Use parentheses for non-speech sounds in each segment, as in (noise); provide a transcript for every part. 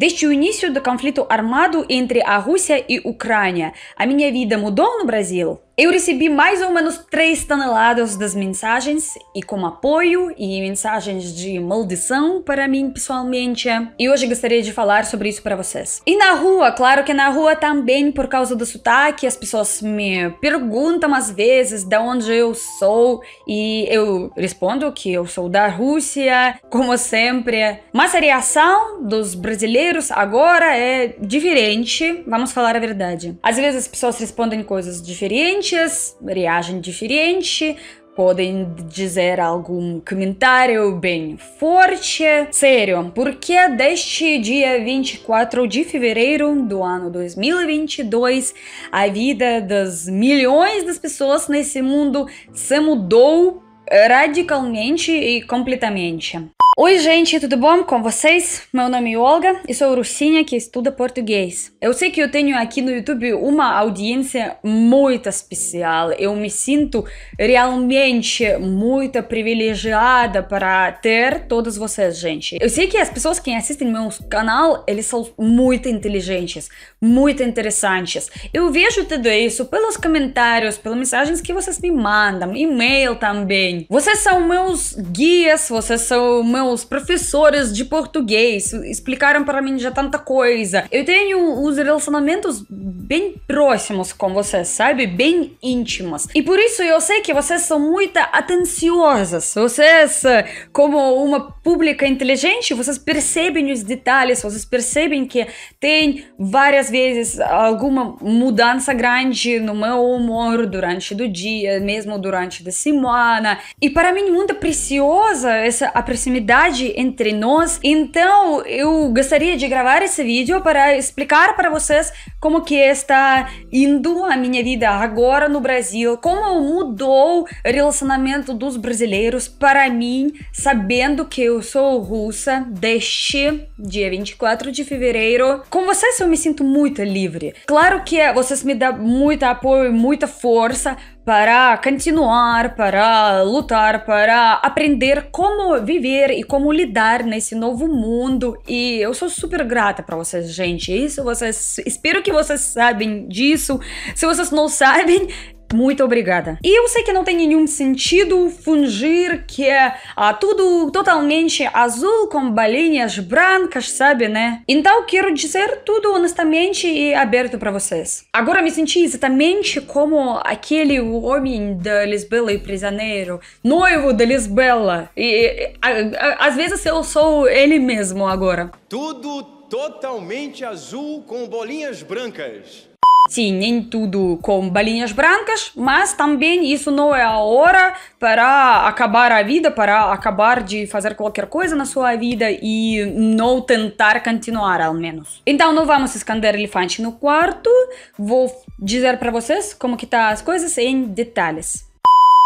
Десь у início do conflito armado entre a Rússia e Ucrânia, a minha vida mudou no Brasil? Eu recebi mais ou menos 3 toneladas das mensagens e como apoio e mensagens de maldição para mim pessoalmente. E hoje gostaria de falar sobre isso para vocês. E na rua, claro que na rua também por causa do sotaque, as pessoas me perguntam às vezes de onde eu sou e eu respondo que eu sou da Rússia, como sempre. Mas a reação dos brasileiros agora é diferente, vamos falar a verdade. Às vezes as pessoas respondem coisas diferentes diferentes, reagem diferente, podem dizer algum comentário bem forte. Sério, porque deste dia 24 de fevereiro do ano 2022, a vida das milhões de pessoas nesse mundo se mudou radicalmente e completamente. Oi, gente, tudo bom com vocês? Meu nome é Olga e sou russinha que estuda português. Eu sei que eu tenho aqui no YouTube uma audiência muito especial. Eu me sinto realmente muito privilegiada para ter todos vocês, gente. Eu sei que as pessoas que assistem meu canal, eles são muito inteligentes, muito interessantes. Eu vejo tudo isso pelos comentários, pelas mensagens que vocês me mandam, e-mail também. Vocês são meus guias, vocês são meus os professores de português explicaram para mim já tanta coisa. Eu tenho os relacionamentos bem próximos com você, sabe? Bem íntimas. E por isso eu sei que vocês são muito atenciosas. Vocês, eh, como uma pública inteligente, vocês percebem os detalhes, vocês percebem que tem várias vezes alguma mudança grande no meu humor durante do dia, mesmo durante da semana. E para mim muito preciosa essa proximidade entre nós. Então eu gostaria de gravar esse vídeo para explicar para vocês como que é está indo a minha vida agora no Brasil, como mudou o relacionamento dos brasileiros para mim, sabendo que eu sou russa deste dia 24 de fevereiro. Com vocês eu me sinto muito livre. Claro que vocês me dão muito apoio, e muita força, para continuar, para lutar, para aprender como viver e como lidar nesse novo mundo. E eu sou super grata para vocês, gente. Isso vocês, espero que vocês sabem disso. Se vocês não (laughs) sabem, muito obrigada. E eu sei que não tem nenhum sentido fingir que é ah, tudo totalmente azul com bolinhas brancas, sabe, né? Então quero dizer tudo honestamente e aberto para vocês. Agora me senti exatamente como aquele homem da Lisbela e Prisioneiro, noivo da Lisbela. E, e a, a, às vezes eu sou ele mesmo agora. Tudo totalmente azul com bolinhas brancas. Sim, nem tudo com balinhas brancas, mas também isso não é a hora para acabar a vida, para acabar de fazer qualquer coisa na sua vida e não tentar continuar, ao menos. Então não vamos esconder elefante no quarto, vou dizer para vocês como que tá as coisas em detalhes.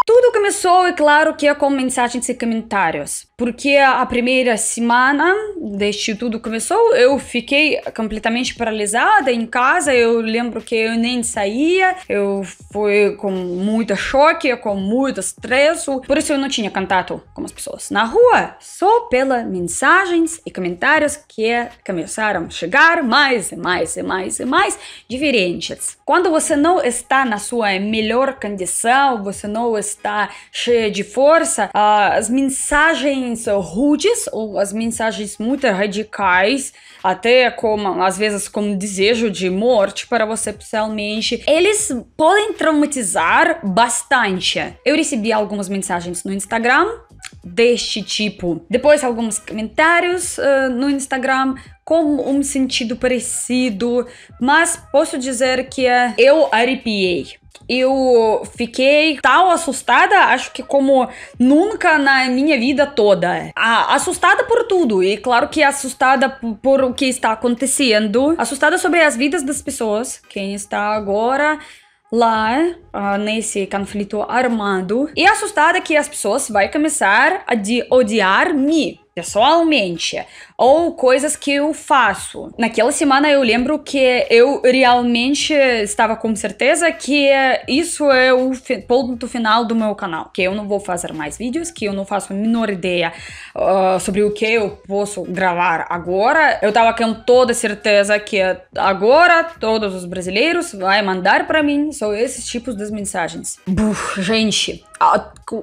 Tudo começou, é claro, que é com mensagens e comentários. Porque a primeira semana, desde tudo começou, eu fiquei completamente paralisada em casa. Eu lembro que eu nem saía. Eu fui com muito choque, com muito estresse. Por isso eu não tinha contato com as pessoas na rua. Só pelas mensagens e comentários que começaram a chegar mais e mais e mais e mais diferentes. Quando você não está na sua melhor condição, você não está está cheia de força, ah, as mensagens rudes ou as mensagens muito radicais, até como às vezes como desejo de morte para você pessoalmente, eles podem traumatizar bastante. Eu recebi algumas mensagens no Instagram deste tipo. Depois alguns comentários uh, no Instagram com um sentido parecido, mas posso dizer que ah, eu arrepiei eu fiquei tal assustada, acho que como nunca na minha vida toda. assustada por tudo, e claro que assustada por, o que está acontecendo, assustada sobre as vidas das pessoas, quem está agora lá ah, nesse conflito armado, e assustada que as pessoas vai começar a odiar-me pessoalmente é ou coisas que eu faço. Naquela semana eu lembro que eu realmente estava com certeza que isso é o ponto final do meu canal, que eu não vou fazer mais vídeos, que eu não faço a menor ideia uh, sobre o que eu posso gravar agora. Eu estava com toda certeza que agora todos os brasileiros vai mandar para mim só esses tipos de mensagens. Buf, gente,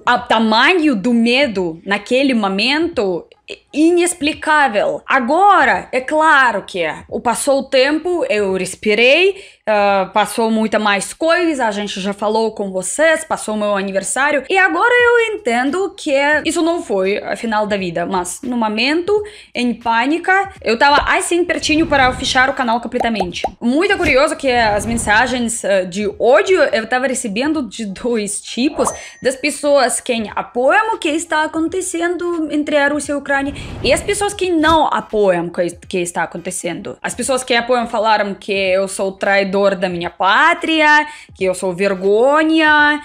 o tamanho do medo naquele momento é inexplicável. Agora, é claro que é. passou o tempo, eu respirei ah, passou muita mais coisa, a gente já falou com vocês, passou meu aniversário. E agora eu entendo que é, isso não foi a final da vida, mas no momento, em pânica, eu tava assim pertinho para fechar o canal completamente. Muito curioso que as mensagens ah, de ódio eu tava recebendo de (laughs) dois tipos, das pessoas que apoiam o que está acontecendo entre a Rússia e a Ucrânia e as pessoas que não apoiam o que está acontecendo. As pessoas que apoiam falaram que eu sou traidor traidor da minha pátria, que eu sou vergonha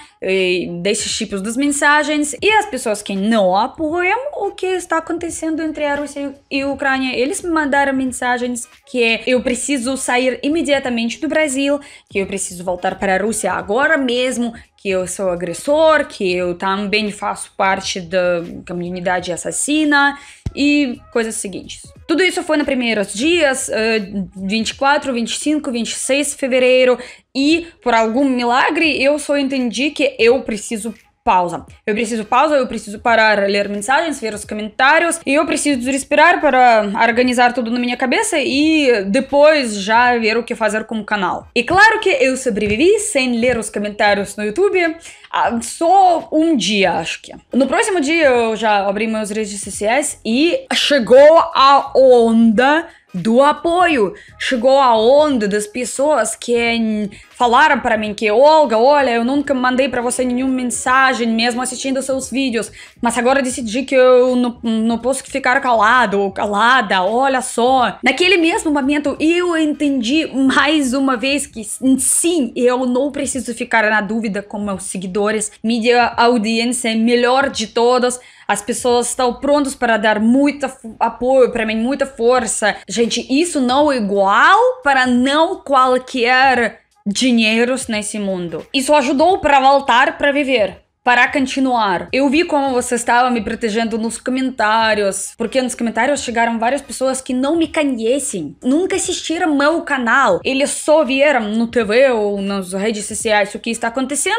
desses tipos de mensagens. E as pessoas que não apoiam o que está acontecendo entre a Rússia e a Ucrânia, eles me mandaram mensagens que é, eu preciso sair imediatamente do Brasil, que eu preciso voltar para a Rússia agora mesmo, que eu sou agressor, que eu também faço parte da comunidade assassina, e coisas seguintes. Tudo isso foi nos primeiros dias, uh, 24, 25, 26 de fevereiro, e por algum milagre eu só entendi que eu preciso pausa. Eu preciso pausa, eu preciso parar, ler mensagens, ver os comentários, e eu preciso respirar para organizar tudo na minha cabeça e depois já ver o que fazer com o canal. E claro que eu sobrevivi sem ler os comentários no YouTube ah, só um dia, acho que. No próximo dia eu já abri meus redes sociais e chegou a onda do apoio. Chegou a onda das pessoas que falaram para mim que Olga, olha, eu nunca mandei para você nenhuma mensagem, mesmo assistindo seus vídeos, mas agora decidi que eu não, não posso ficar calado ou calada, olha só. Naquele mesmo momento eu entendi mais uma vez que sim, eu não preciso ficar na dúvida com meus seguidores, mídia audiência é melhor de todas, as pessoas estão prontas para dar muito apoio, para mim, muita força. Gente, isso não é igual para não qualquer dinheiro nesse mundo. Isso ajudou para voltar para viver para continuar. Eu vi como você estava me protegendo nos comentários, porque nos comentários chegaram várias pessoas que não me conhecem, nunca assistiram meu canal, eles só vieram no TV ou nas redes sociais o que está acontecendo,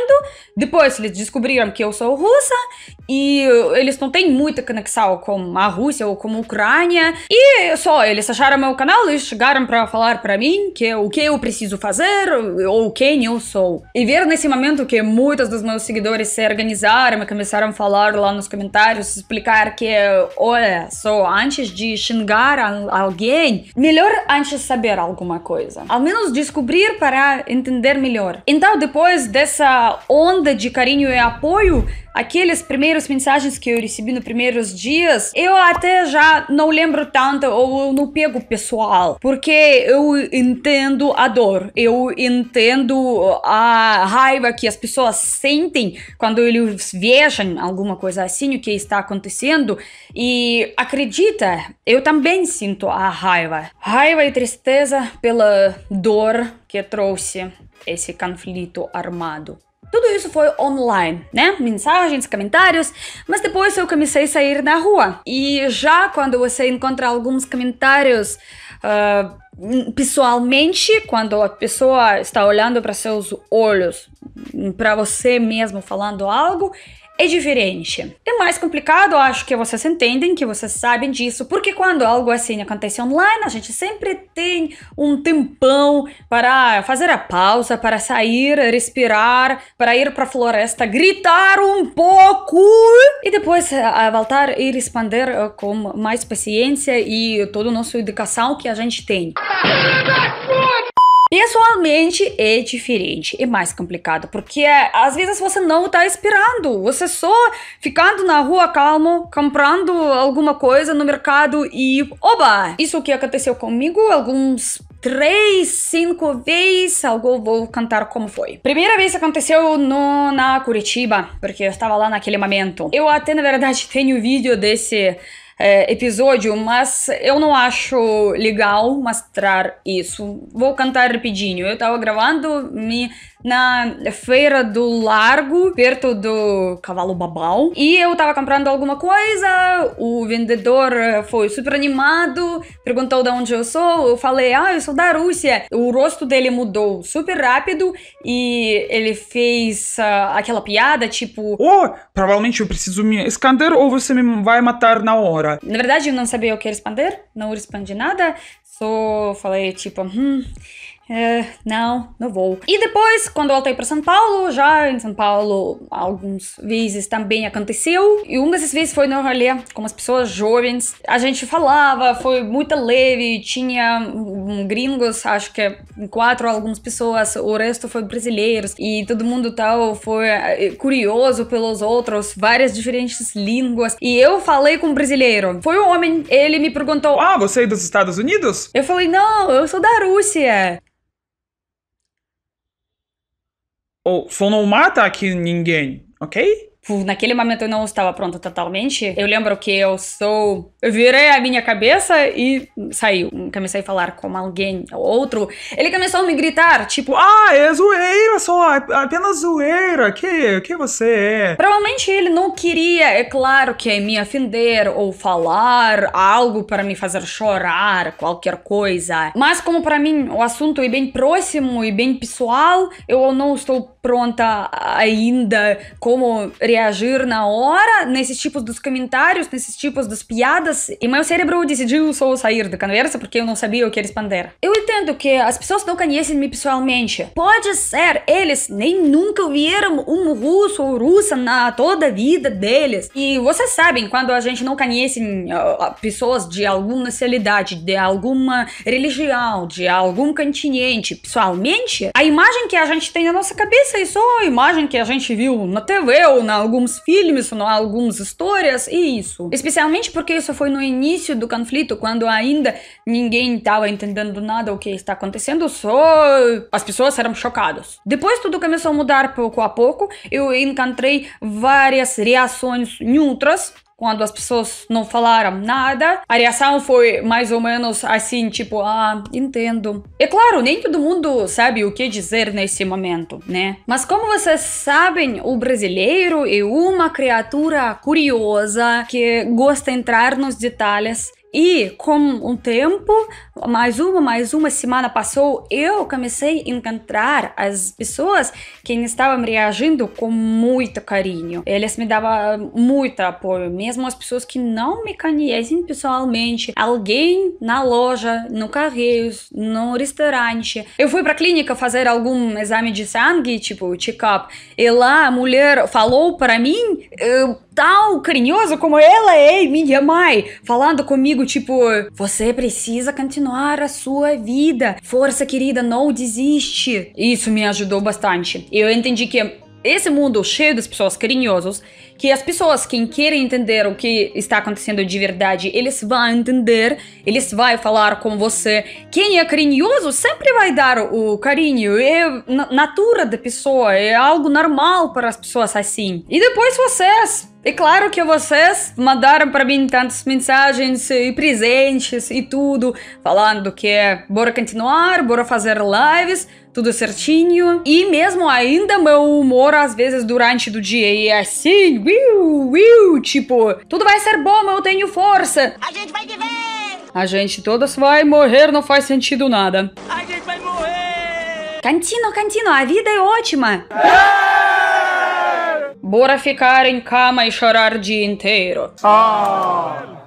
depois eles descobriram que eu sou russa e eles não têm muita conexão com a Rússia ou com a Ucrânia, e só eles acharam meu canal e chegaram para falar para mim que o que eu preciso fazer ou quem eu sou. E ver nesse momento que muitos dos meus seguidores serão organizaram e começaram a falar lá nos comentários, explicar que, olha, só antes de xingar alguém, melhor antes saber alguma coisa. Ao menos descobrir para entender melhor. Então, depois dessa onda de carinho e apoio, aqueles primeiros mensagens que eu recebi nos primeiros dias, eu até já não lembro tanto ou eu não pego pessoal, porque eu entendo a dor, eu entendo a raiva que as pessoas sentem quando eles vejam alguma coisa assim, o que está acontecendo, e acredita, eu também sinto a raiva. Raiva e tristeza pela dor que trouxe esse conflito armado. Tudo isso foi online, né? Mensagens, comentários, mas depois eu comecei a sair na rua. E já quando você encontra alguns comentários uh, Hum, pessoalmente, quando a pessoa está olhando para seus olhos, para você mesmo falando algo, é diferente. É mais complicado, acho que vocês entendem, que vocês sabem disso, porque quando algo assim acontece online, a gente sempre tem um tempão para fazer a pausa, para sair, respirar, para ir para a floresta, gritar um pouco e depois eh, voltar e responder eh, com mais paciência e toda a nossa educação que a gente tem. Pessoalmente é diferente, é mais complicado, porque eh, às vezes você não está esperando, você só ficando na rua calmo, comprando alguma coisa no mercado e oba! Isso que aconteceu comigo alguns três, cinco vezes, algo vou cantar como foi. Primeira vez aconteceu no, na Curitiba, porque eu estava lá naquele momento. Eu até, na verdade, (laughs) tenho vídeo desse é, episódio, mas eu não acho legal mostrar isso. Vou cantar rapidinho. Eu estava gravando, me na feira do Largo, perto do Cavalo Babal. E eu tava comprando alguma coisa, o vendedor foi super animado, perguntou de onde eu sou, eu falei, ah, eu sou da Rússia. O rosto dele mudou super rápido e ele fez uh, aquela piada, tipo... Oh, provavelmente eu preciso me esconder ou você me vai matar na hora. Na verdade, eu não sabia o que responder, não respondi nada, só falei, tipo, hum é, não, não vou. E depois, quando voltei para São Paulo, já em São Paulo, alguns vezes também aconteceu. E uma dessas vezes foi no rolê com as pessoas jovens. A gente falava, foi muito leve, tinha gringos, acho que quatro, algumas pessoas, o resto foi brasileiros. E todo mundo tal foi eh, curioso pelos outros, várias diferentes línguas. E eu falei com um brasileiro. Foi um homem, ele me perguntou: Ah, você é dos Estados Unidos? Eu falei: Não, eu sou da Rússia. ou só não mata aqui ninguém, ok? Tipo, naquele momento eu não estava pronta totalmente. Eu lembro que eu sou. Eu virei a minha cabeça e saiu. Comecei a falar com alguém ou outro. Ele começou a me gritar, tipo: Ah, é zoeira só, apenas zoeira. Que, que você é? Provavelmente ele não queria, é claro, que me ofender ou falar algo para me fazer chorar, qualquer coisa. Mas, como para mim o assunto é bem próximo e bem pessoal, eu não estou pronta ainda como reagir reagir na hora nesses tipos dos comentários, nesses tipos das piadas, e meu cérebro decidiu só sair da conversa porque eu não sabia o que responder. Eu entendo que as pessoas não conhecem me pessoalmente. Pode ser, eles nem nunca viram um russo ou russa na toda a vida deles. E vocês sabem, quando a gente não conhece uh, pessoas de alguma nacionalidade, de alguma religião, de algum continente pessoalmente, a imagem que a gente tem na nossa cabeça é só a imagem que a gente viu na TV ou na alguns filmes, não, algumas histórias e isso. Especialmente porque isso foi no início do conflito, quando ainda ninguém estava entendendo nada o que está acontecendo, só as pessoas eram chocadas. Depois tudo começou a mudar pouco a pouco, eu encontrei várias reações neutras quando as pessoas não falaram nada, a reação foi mais ou menos assim, tipo, ah, entendo. É claro, nem todo mundo sabe o que dizer nesse momento, né? Mas como vocês sabem, o brasileiro é uma criatura curiosa que gosta de entrar nos detalhes e com um tempo, mais uma, mais uma semana passou, eu comecei a encontrar as pessoas que estavam reagindo com muito carinho. Eles me davam muito apoio, mesmo as pessoas que não me conhecem pessoalmente. Alguém na loja, no carreio, no restaurante. Eu fui para clínica fazer algum exame de sangue, tipo check-up, e lá a mulher falou para mim. Eu tão carinhoso como ela é minha mãe, falando comigo, tipo, você precisa continuar a sua vida, força querida, não desiste. Isso me ajudou bastante. Eu entendi que esse mundo cheio de pessoas carinhosas, que as pessoas que querem entender o que está acontecendo de verdade, eles vão entender, eles vão falar com você. Quem é carinhoso sempre vai dar o carinho, é natura da pessoa, é algo normal para as pessoas assim. E depois vocês e é claro que vocês mandaram para mim tantas mensagens e presentes e tudo, falando que bora continuar, bora fazer lives, tudo certinho. E mesmo ainda meu humor às vezes durante do dia é assim, uiu, uiu, tipo, tudo vai ser bom, eu tenho força. A gente vai viver. A gente todas vai morrer, não faz sentido nada. A gente vai morrer. Cantino, cantino, a vida é ótima. É! Bora ficar em cama e chorar o dia inteiro. Ah.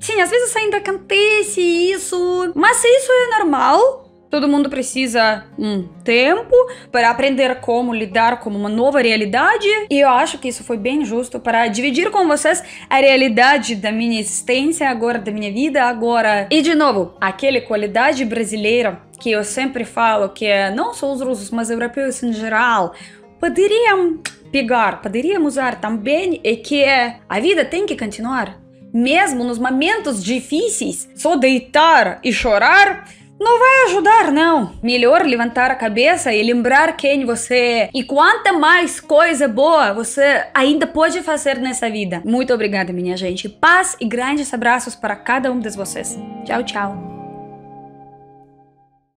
Sim, às vezes ainda acontece isso, mas isso é normal. Todo mundo precisa um tempo para aprender como lidar com uma nova realidade. E eu acho que isso foi bem justo para dividir com vocês a realidade da minha existência agora, da minha vida agora. E de novo, aquela qualidade brasileira que eu sempre falo que é não só os russos, mas europeus em geral poderiam pegar, poderíamos usar também é que a vida tem que continuar. Mesmo nos momentos difíceis, só deitar e chorar não vai ajudar, não. Melhor levantar a cabeça e lembrar quem você é. E quanta mais coisa boa você ainda pode fazer nessa vida. Muito obrigada, minha gente. Paz e grandes abraços para cada um de vocês. Tchau, tchau.